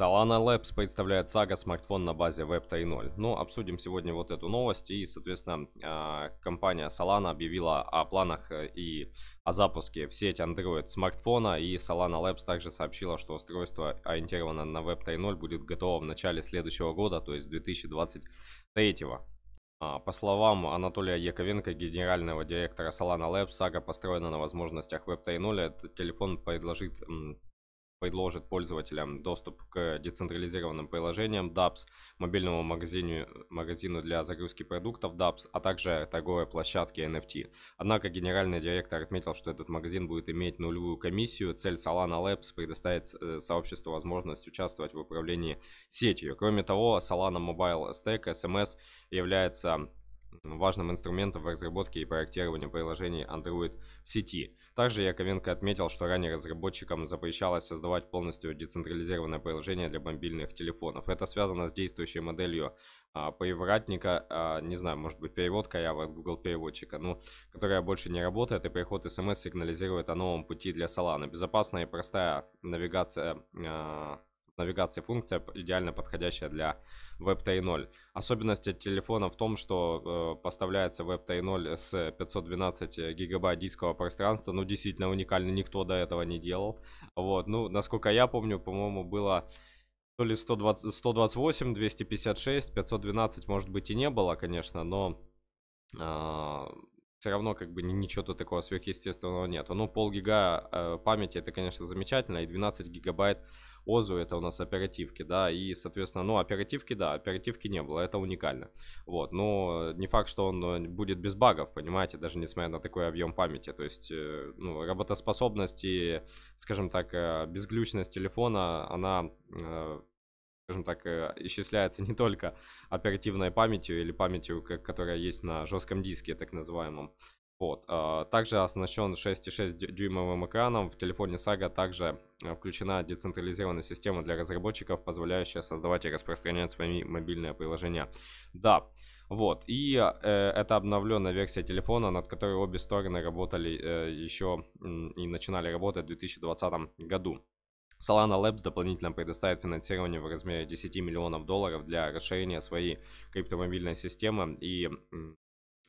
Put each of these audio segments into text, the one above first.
Solana Labs представляет Saga смартфон на базе Web 3.0. Ну, обсудим сегодня вот эту новость. И, соответственно, а, компания Solana объявила о планах э, и о запуске в сеть Android смартфона. И Solana Labs также сообщила, что устройство, ориентированное на Web 3.0, будет готово в начале следующего года, то есть 2023. го а, По словам Анатолия Яковенко, генерального директора Solana Labs, сага построена на возможностях Web 3.0. Этот телефон предложит предложит пользователям доступ к децентрализированным приложениям DApps, мобильному магазину, магазину для загрузки продуктов DApps, а также торговой площадке NFT. Однако генеральный директор отметил, что этот магазин будет иметь нулевую комиссию. Цель Solana Labs предоставить э, сообществу возможность участвовать в управлении сетью. Кроме того, Solana Mobile Stack SMS является важным инструментом в разработке и проектировании приложений Android в сети. Также Яковенко отметил, что ранее разработчикам запрещалось создавать полностью децентрализированное приложение для мобильных телефонов. Это связано с действующей моделью а, привратника, а, не знаю, может быть перевод Каява от Google переводчика, ну, которая больше не работает, и приход смс сигнализирует о новом пути для Solana. Безопасная и простая навигация а, навигации функция идеально подходящая для Web 3.0. Особенность телефона в том, что э, поставляется Web 3.0 с 512 гигабайт дискового пространства. Ну, действительно уникально, никто до этого не делал. Вот, ну, насколько я помню, по-моему, было то ли 120, 128, 256, 512, может быть, и не было, конечно, но а, все равно как бы ничего тут такого сверхъестественного нет. Ну, полгига э, памяти это, конечно, замечательно, и 12 гигабайт ОЗУ это у нас оперативки, да, и, соответственно, ну, оперативки, да, оперативки не было, это уникально. Вот, но не факт, что он э, будет без багов, понимаете, даже несмотря на такой объем памяти. То есть, э, ну, работоспособность и, скажем так, э, безглючность телефона, она э, скажем так, э, исчисляется не только оперативной памятью или памятью, которая есть на жестком диске, так называемом. Вот. А, также оснащен 6,6 дюймовым экраном. В телефоне Saga также э, включена децентрализованная система для разработчиков, позволяющая создавать и распространять свои мобильные приложения. Да, вот. И э, это обновленная версия телефона, над которой обе стороны работали э, еще э, и начинали работать в 2020 году. Solana Labs дополнительно предоставит финансирование в размере 10 миллионов долларов для расширения своей криптомобильной системы и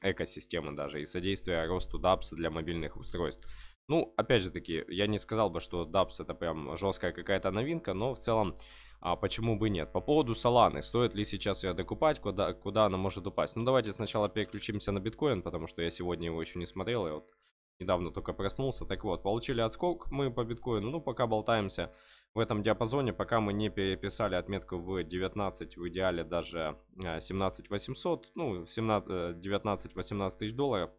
экосистемы даже и содействия росту DApps для мобильных устройств. Ну, опять же таки, я не сказал бы, что DApps это прям жесткая какая-то новинка, но в целом а почему бы нет? По поводу Соланы, стоит ли сейчас ее докупать, куда, куда она может упасть? Ну, давайте сначала переключимся на биткоин, потому что я сегодня его еще не смотрел, и вот недавно только проснулся. Так вот, получили отскок мы по биткоину, ну пока болтаемся в этом диапазоне, пока мы не переписали отметку в 19, в идеале даже 17 э, 800, ну 19 18 э, тысяч долларов,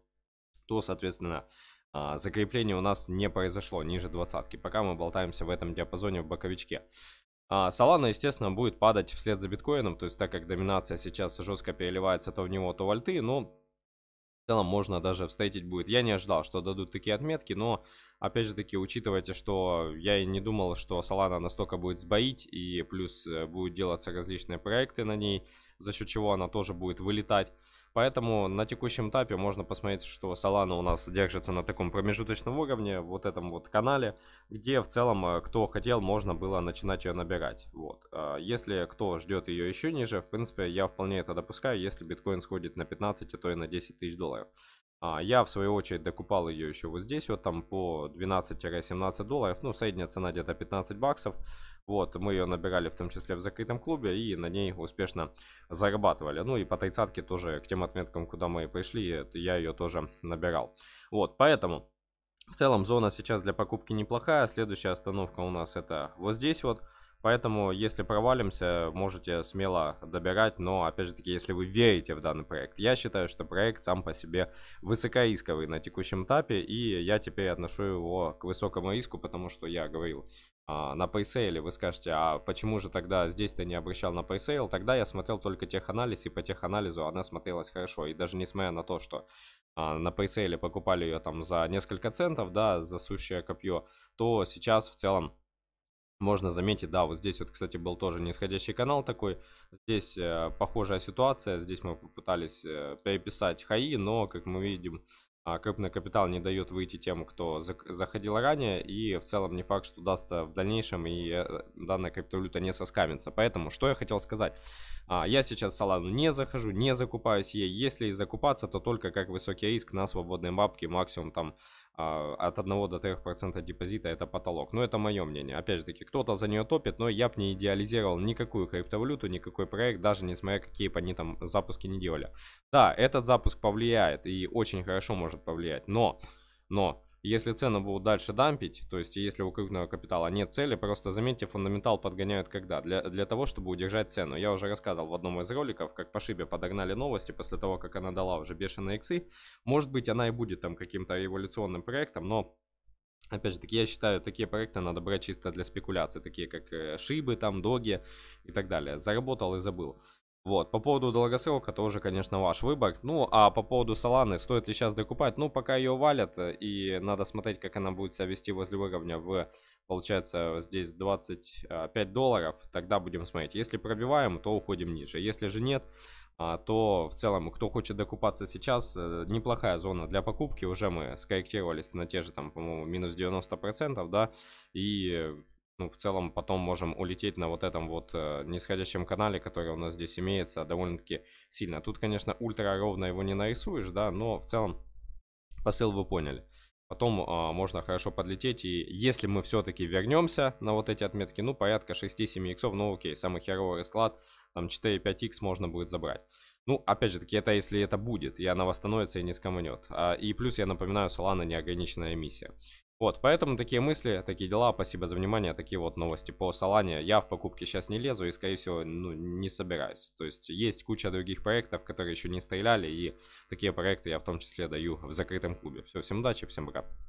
то, соответственно, а, закрепление у нас не произошло ниже двадцатки, пока мы болтаемся в этом диапазоне в боковичке. Солана, естественно, будет падать вслед за биткоином, то есть так как доминация сейчас жестко переливается то в него, то в альты, но в целом можно даже встретить будет. Я не ожидал, что дадут такие отметки, но опять же таки учитывайте, что я и не думал, что Solana настолько будет сбоить и плюс э, будут делаться различные проекты на ней, за счет чего она тоже будет вылетать. Поэтому на текущем этапе можно посмотреть, что Solana у нас держится на таком промежуточном уровне, вот этом вот канале, где в целом, э, кто хотел, можно было начинать ее набирать. Вот. А если кто ждет ее еще ниже, в принципе, я вполне это допускаю, если биткоин сходит на 15, а то и на 10 тысяч долларов. А, я, в свою очередь, докупал ее еще вот здесь, вот там по 12-17 долларов. Ну, средняя цена где-то 15 баксов. Вот, мы ее набирали в том числе в закрытом клубе и на ней успешно зарабатывали. Ну и по тридцатке тоже, к тем отметкам, куда мы пришли, э, я ее тоже набирал. Вот, поэтому... В целом зона сейчас для покупки неплохая. Следующая остановка у нас это вот здесь вот. Поэтому, если провалимся, можете смело добирать, но, опять же таки, если вы верите в данный проект. Я считаю, что проект сам по себе высокоисковый на текущем этапе, и я теперь отношу его к высокому риску, потому что я говорил, а, на пресейле вы скажете, а почему же тогда здесь ты не обращал на пресейл? Тогда я смотрел только теханализ, и по теханализу она смотрелась хорошо. И даже несмотря на то, что а, на пресейле покупали ее там за несколько центов, да, за сущее копье, то сейчас в целом можно заметить, да, вот здесь вот, кстати, был тоже нисходящий канал такой. Здесь э, похожая ситуация, здесь мы попытались э, переписать хаи, но, как мы видим, э, крупный капитал не дает выйти тем, кто за заходил ранее, и в целом не факт, что даст э, в дальнейшем, и э, данная криптовалюта не соскамится. Поэтому, что я хотел сказать. А, я сейчас Solana не захожу, не закупаюсь ей. Если и закупаться, то только как высокий риск на свободной бабке, максимум там а, от 1 до 3% депозита это потолок. Но это мое мнение. Опять же таки, кто-то за нее топит, но я бы не идеализировал никакую криптовалюту, никакой проект, даже несмотря какие бы они там запуски не делали. Да, этот запуск повлияет и очень хорошо может повлиять, но, но если цены будут дальше дампить, то есть если у крупного капитала нет цели, просто заметьте, фундаментал подгоняют когда? Для, для того, чтобы удержать цену. Я уже рассказывал в одном из роликов, как по шибе подогнали новости после того, как она дала уже бешеные иксы. Может быть, она и будет там каким-то революционным проектом, но Опять же таки, я считаю, такие проекты надо брать чисто для спекуляции, такие как э, Шибы, там, Доги и так далее. Заработал и забыл. Вот, по поводу долгосрока тоже, конечно, ваш выбор. Ну, а по поводу Соланы, стоит ли сейчас докупать? Ну, пока ее валят, э, и надо смотреть, как она будет себя вести возле уровня в, получается, здесь 25 а, долларов. Тогда будем смотреть. Если пробиваем, то уходим ниже. Если же нет, а, то в целом, кто хочет докупаться сейчас, э, неплохая зона для покупки. Уже мы скорректировались на те же, там, по-моему, минус 90%, да, и ну, в целом потом можем улететь на вот этом вот э, нисходящем канале, который у нас здесь имеется, довольно-таки сильно. Тут, конечно, ультра ровно его не нарисуешь, да, но в целом посыл вы поняли. Потом э, можно хорошо подлететь, и если мы все-таки вернемся на вот эти отметки, ну, порядка 6-7 иксов, ну, окей, самый херовый расклад, там 4-5 икс можно будет забрать. Ну, опять же таки, это если это будет, и она восстановится и не скоманет. А, и плюс, я напоминаю, Solana неограниченная эмиссия. Вот, поэтому такие мысли, такие дела. Спасибо за внимание. Такие вот новости по Солане. Я в покупке сейчас не лезу и, скорее всего, ну, не собираюсь. То есть есть куча других проектов, которые еще не стреляли. И такие проекты я в том числе даю в закрытом клубе. Все, всем удачи, всем пока.